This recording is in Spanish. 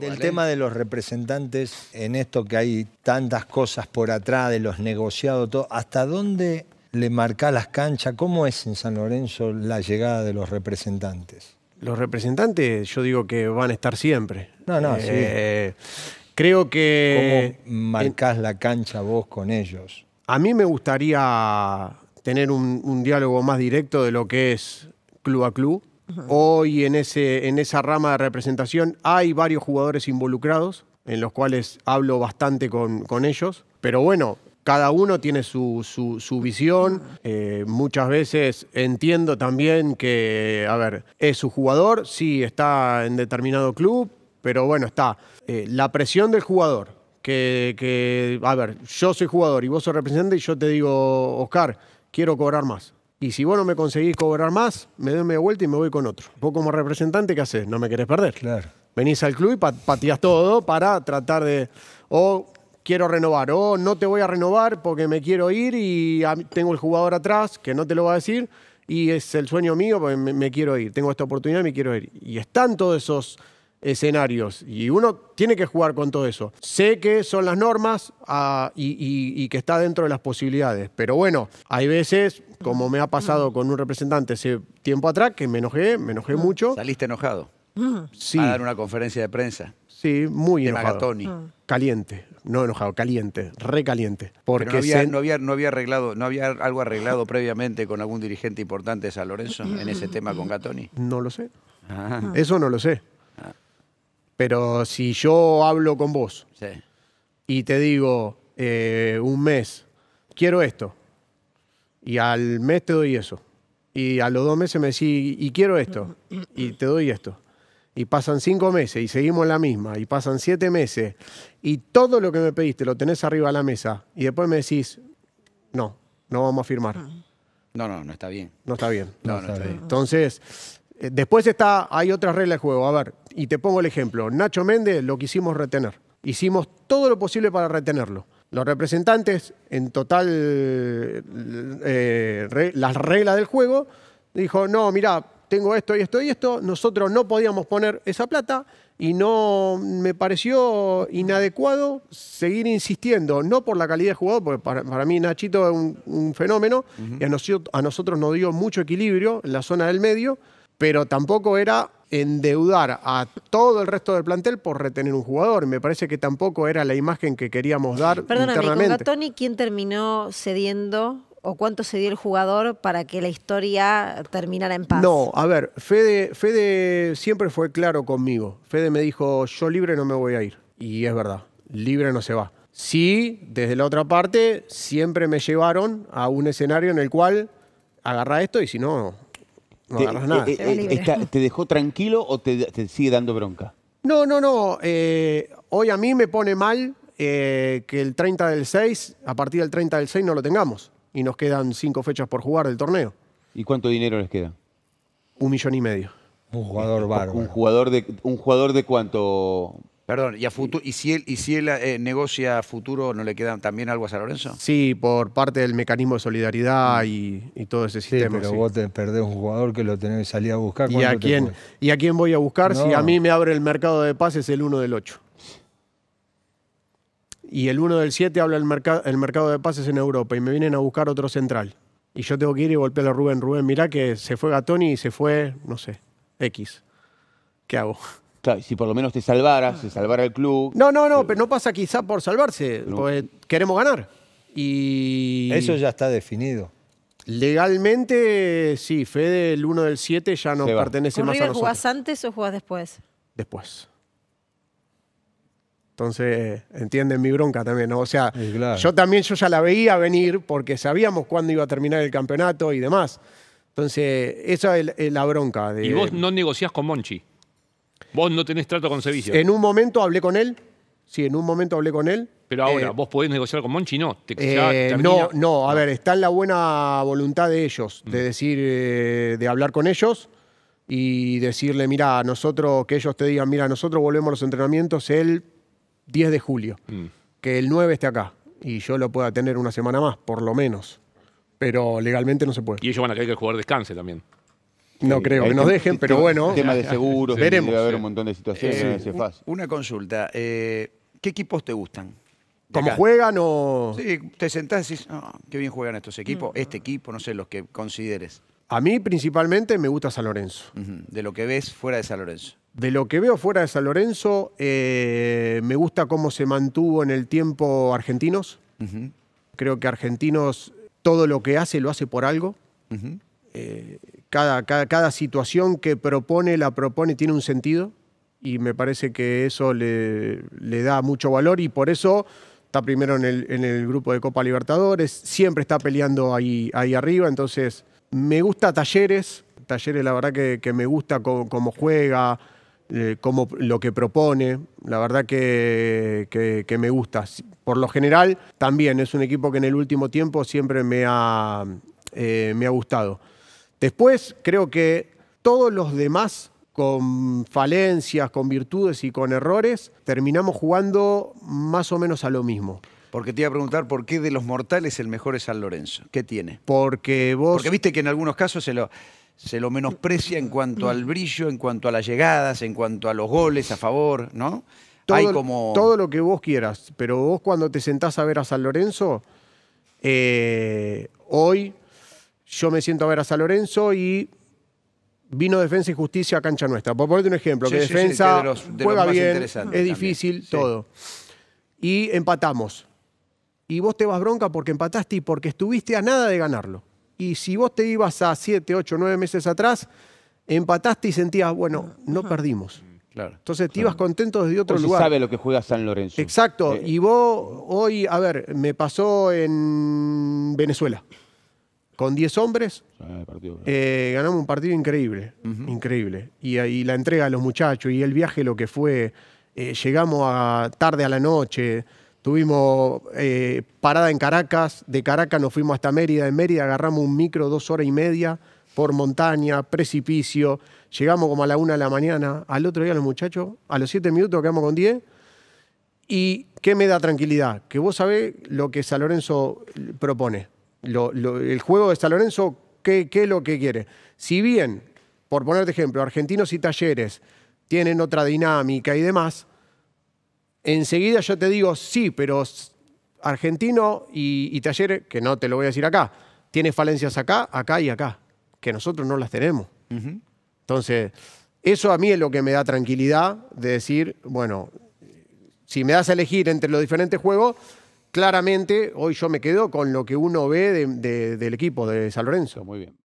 Del tema de los representantes, en esto que hay tantas cosas por atrás de los negociados, todo, ¿hasta dónde le marca las canchas? ¿Cómo es en San Lorenzo la llegada de los representantes? Los representantes, yo digo que van a estar siempre. No, no, sí. Eh, creo que. ¿Cómo marcás la cancha vos con ellos? A mí me gustaría tener un, un diálogo más directo de lo que es club a club Hoy en, ese, en esa rama de representación hay varios jugadores involucrados, en los cuales hablo bastante con, ellos. Pero bueno, cada uno tiene su, su, visión. Eh, muchas veces entiendo también que, a ver, es su jugador, sí, está en determinado club, pero bueno, está eh, la presión del jugador. Que, que, a ver, yo soy jugador y vos sos representante y yo te digo, Oscar, quiero cobrar más. Y si vos no me conseguís cobrar más, me doy media vuelta y me voy con otro. Vos como representante, ¿qué haces? No me querés perder. Claro. Venís al club y pateás todo para tratar de... O quiero renovar, o no te voy a renovar porque me quiero ir y tengo el jugador atrás que no te lo va a decir y es el sueño mío porque me, me quiero ir. Tengo esta oportunidad y me quiero ir. Y están todos esos escenarios y uno tiene que jugar con todo eso. Sé que son las normas ah, y, que está dentro de las posibilidades, pero bueno, hay veces, como me ha pasado con un representante hace tiempo atrás, que me enojé, me enojé ah. mucho. ¿Saliste enojado? Mm. Sí. A dar una conferencia de prensa. Sí, muy de enojado. Magatoni. Ah. Caliente, no enojado, caliente, recaliente. Porque no había, no, había, arreglado, no había algo arreglado previamente con algún dirigente importante de San Lorenzo en ese tema con Gatoni. No lo sé. Eso no lo sé. Pero si yo hablo con vos y te digo eh, un mes, quiero esto, y al mes te doy eso, y a los dos meses me decís, y quiero esto, y te doy esto, y pasan cinco meses y seguimos la misma, y pasan siete meses, y todo lo que me pediste lo tenés arriba de la mesa, y después me decís, no, no vamos a firmar. No, no, no está bien. No está bien. Entonces, eh, después está, hay otra regla de juego. A ver, y te pongo el ejemplo, Nacho Méndez lo quisimos retener. Hicimos todo lo posible para retenerlo. Los representantes, en total, eh, las reglas del juego, dijo, no, mira, tengo esto y esto y esto, nosotros no podíamos poner esa plata y no me pareció inadecuado seguir insistiendo, no por la calidad de jugador, porque para, mí Nachito es un, fenómeno y a, a nosotros nos dio mucho equilibrio en la zona del medio, pero tampoco era endeudar a todo el resto del plantel por retener un jugador. Me parece que tampoco era la imagen que queríamos dar. Perdóname, internamente. con ¿quién terminó cediendo o cuánto cedió el jugador para que la historia terminara en paz? No, a ver, Fede, Fede siempre fue claro conmigo. Fede me dijo, yo libre no me voy a ir. Y es verdad, libre no se va. Sí, desde la otra parte, siempre me llevaron a un escenario en el cual agarra esto y si no, no te, eh, eh, ¿Te dejó tranquilo o te, sigue dando bronca? No, no, no. Eh, hoy a mí me pone mal que el 30 del 6, a partir del 30 del 6 no lo tengamos. Y nos quedan cinco fechas por jugar del torneo. ¿Y cuánto dinero les queda? Un millón y medio. Un jugador bárbaro. ¿Un jugador de, un jugador de cuánto, Perdón, y, si él, y si él eh, negocia futuro, ¿no le quedan también algo a San Lorenzo? Sí, por parte del mecanismo de solidaridad y, todo ese sistema. Sí, pero vos te perdés un jugador que lo tenés que salir a buscar. ¿Y a, quién, ¿Y a quién voy a buscar si a mí me abre el mercado de pases el 1 del 8? Y el 1 del 7 habla el, el mercado de pases en Europa y me vienen a buscar otro central. Y yo tengo que ir y golpear a Rubén. Rubén, mirá que se fue Gatoni y se fue, no sé, X. ¿Qué hago? si por lo menos te salvaras, se salvara el club. No, no, no, pero no pasa quizá por salvarse, queremos ganar. Y Eso ya está definido. Legalmente, sí, Fede, el 1 del 7 ya no pertenece más a nosotros. jugás antes o jugás después? Después. Entonces, entienden mi bronca también, O sea, yo también yo ya la veía venir porque sabíamos cuándo iba a terminar el campeonato y demás. Entonces, esa es la- bronca. De, Y vos no negociás con Monchi. Vos no tenés trato con Sevilla. En un momento hablé con él. Sí, en un momento hablé con él. Pero ahora, eh, ¿vos podés negociar con Monchi? No. Eh, no, no. A ver, está en la buena voluntad de ellos, de mm. decir, eh, de hablar con ellos y decirle, mira, nosotros, que ellos te digan, mira, nosotros volvemos a los entrenamientos el 10 de julio. Mm. Que el 9 esté acá y yo lo pueda tener una semana más, por lo menos. Pero legalmente no se puede. Y ellos van a querer que el jugador descanse también. No creo que nos dejen, pero bueno. Tema de seguros, veremos. a haber un montón de situaciones. una consulta. Eh, ¿Qué equipos te gustan? ¿Cómo juegan o...? Sí, te sentás y dices, qué bien juegan estos equipos, mm. este equipo, no sé, los que consideres. A mí principalmente me gusta San Lorenzo. De lo que ves fuera de San Lorenzo. De lo que veo fuera de San Lorenzo, eh, me gusta cómo se mantuvo en el tiempo Argentinos. Creo que Argentinos todo lo que hace lo hace por algo cada, situación que propone, la propone, tiene un sentido y me parece que eso le, da mucho valor y por eso está primero en el, grupo de Copa Libertadores, siempre está peleando ahí, arriba, entonces me gusta Talleres, Talleres la verdad que, me gusta cómo, juega, eh, lo que propone, la verdad que, me gusta. Por lo general también es un equipo que en el último tiempo siempre me ha eh, gustado. Después creo que todos los demás, con falencias, con virtudes y con errores, terminamos jugando más o menos a lo mismo. Porque te iba a preguntar por qué de los mortales el mejor es San Lorenzo. ¿Qué tiene? Porque vos. Porque viste que en algunos casos se lo, se lo menosprecia en cuanto al brillo, en cuanto a las llegadas, en cuanto a los goles a favor, ¿no? Todo, Hay como... todo lo que vos quieras, pero vos cuando te sentás a ver a San Lorenzo, eh, hoy yo me siento a ver a San Lorenzo y vino Defensa y Justicia a cancha nuestra. Por ponerte un ejemplo, que Defensa juega bien, es difícil, todo. Y empatamos. Y vos te vas bronca porque empataste y porque estuviste a nada de ganarlo. Y si vos te ibas a 7, 8, 9 meses atrás, empataste y sentías, bueno, no perdimos. Entonces te ibas contento desde otro lugar. sabe lo que juega San Lorenzo. Exacto. Eh. Y vos, hoy, a ver, me pasó en Venezuela con 10 hombres, eh, ganamos un partido increíble, increíble. Y, ahí la entrega a los muchachos y el viaje lo que fue, eh, llegamos a tarde a la noche, tuvimos eh, parada en Caracas, de Caracas nos fuimos hasta Mérida, en Mérida agarramos un micro dos horas y media por montaña, precipicio, llegamos como a la una de la mañana, al otro día los muchachos, a los siete minutos quedamos con 10. ¿Y qué me da tranquilidad? Que vos sabés lo que San Lorenzo propone el juego de San Lorenzo, ¿qué, es lo que quiere? Si bien, por ponerte ejemplo, argentinos y talleres tienen otra dinámica y demás, enseguida yo te digo, sí, pero argentino y, talleres, que no te lo voy a decir acá, tiene falencias acá, acá y acá, que nosotros no las tenemos. Entonces, eso a mí es lo que me da tranquilidad de decir, bueno, si me das a elegir entre los diferentes juegos, claramente hoy yo me quedo con lo que uno ve del equipo de San Lorenzo. Muy bien.